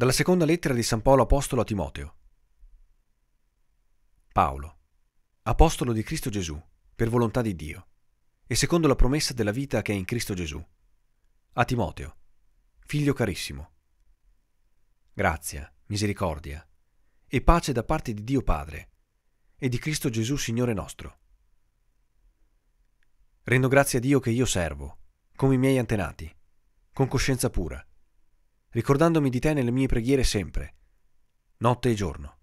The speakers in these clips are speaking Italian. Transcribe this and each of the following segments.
Dalla seconda lettera di San Paolo Apostolo a Timoteo. Paolo, Apostolo di Cristo Gesù, per volontà di Dio, e secondo la promessa della vita che è in Cristo Gesù. A Timoteo, figlio carissimo. Grazia, misericordia e pace da parte di Dio Padre e di Cristo Gesù Signore nostro. Rendo grazie a Dio che io servo, come i miei antenati, con coscienza pura ricordandomi di te nelle mie preghiere sempre, notte e giorno.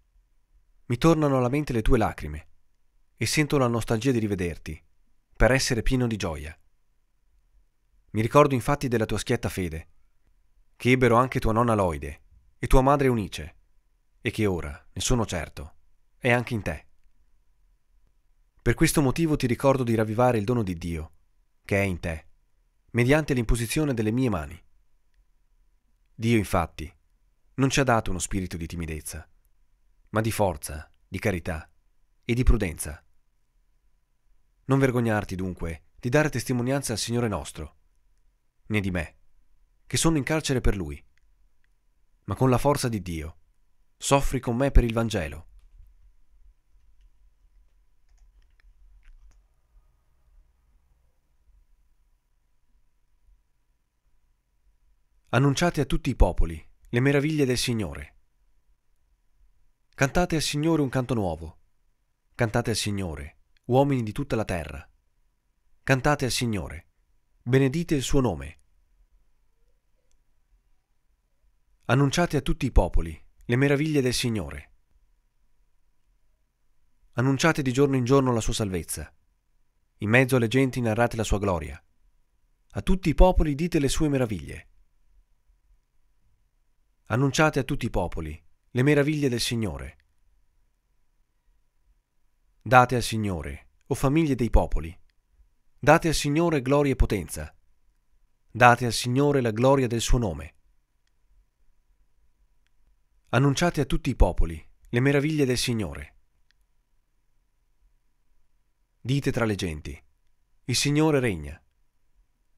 Mi tornano alla mente le tue lacrime e sento la nostalgia di rivederti, per essere pieno di gioia. Mi ricordo infatti della tua schietta fede, che ebbero anche tua nonna Loide e tua madre Unice, e che ora, ne sono certo, è anche in te. Per questo motivo ti ricordo di ravvivare il dono di Dio, che è in te, mediante l'imposizione delle mie mani. Dio infatti non ci ha dato uno spirito di timidezza, ma di forza, di carità e di prudenza. Non vergognarti dunque di dare testimonianza al Signore nostro, né di me, che sono in carcere per Lui, ma con la forza di Dio, soffri con me per il Vangelo Annunciate a tutti i popoli le meraviglie del Signore. Cantate al Signore un canto nuovo. Cantate al Signore, uomini di tutta la terra. Cantate al Signore, benedite il suo nome. Annunciate a tutti i popoli le meraviglie del Signore. Annunciate di giorno in giorno la sua salvezza. In mezzo alle genti narrate la sua gloria. A tutti i popoli dite le sue meraviglie annunciate a tutti i popoli le meraviglie del Signore. Date al Signore, o famiglie dei popoli, date al Signore gloria e potenza, date al Signore la gloria del suo nome. Annunciate a tutti i popoli le meraviglie del Signore. Dite tra le genti, il Signore regna,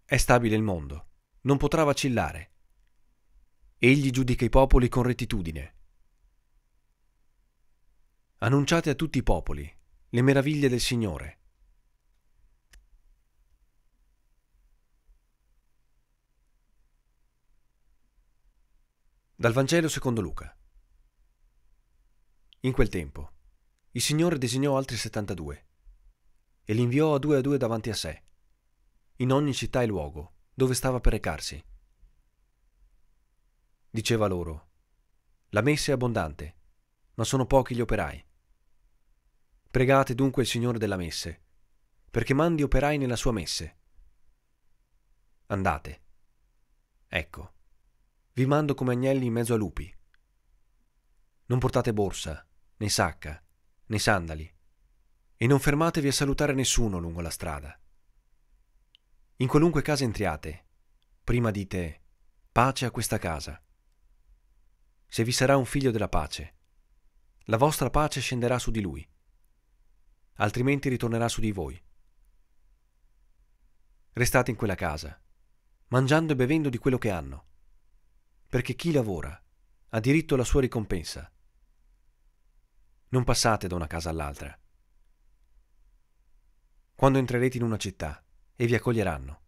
è stabile il mondo, non potrà vacillare. Egli giudica i popoli con rettitudine. Annunciate a tutti i popoli le meraviglie del Signore. Dal Vangelo secondo Luca. In quel tempo, il Signore designò altri 72 e li inviò a due a due davanti a sé, in ogni città e luogo dove stava per recarsi. Diceva loro, la messa è abbondante, ma sono pochi gli operai. Pregate dunque il Signore della messe, perché mandi operai nella sua messe. Andate. Ecco, vi mando come agnelli in mezzo a lupi. Non portate borsa, né sacca, né sandali, e non fermatevi a salutare nessuno lungo la strada. In qualunque casa entriate, prima dite pace a questa casa se vi sarà un figlio della pace, la vostra pace scenderà su di lui, altrimenti ritornerà su di voi. Restate in quella casa, mangiando e bevendo di quello che hanno, perché chi lavora ha diritto alla sua ricompensa. Non passate da una casa all'altra. Quando entrerete in una città e vi accoglieranno,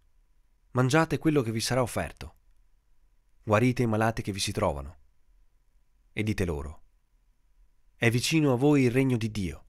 mangiate quello che vi sarà offerto, guarite i malati che vi si trovano, e dite loro, è vicino a voi il regno di Dio.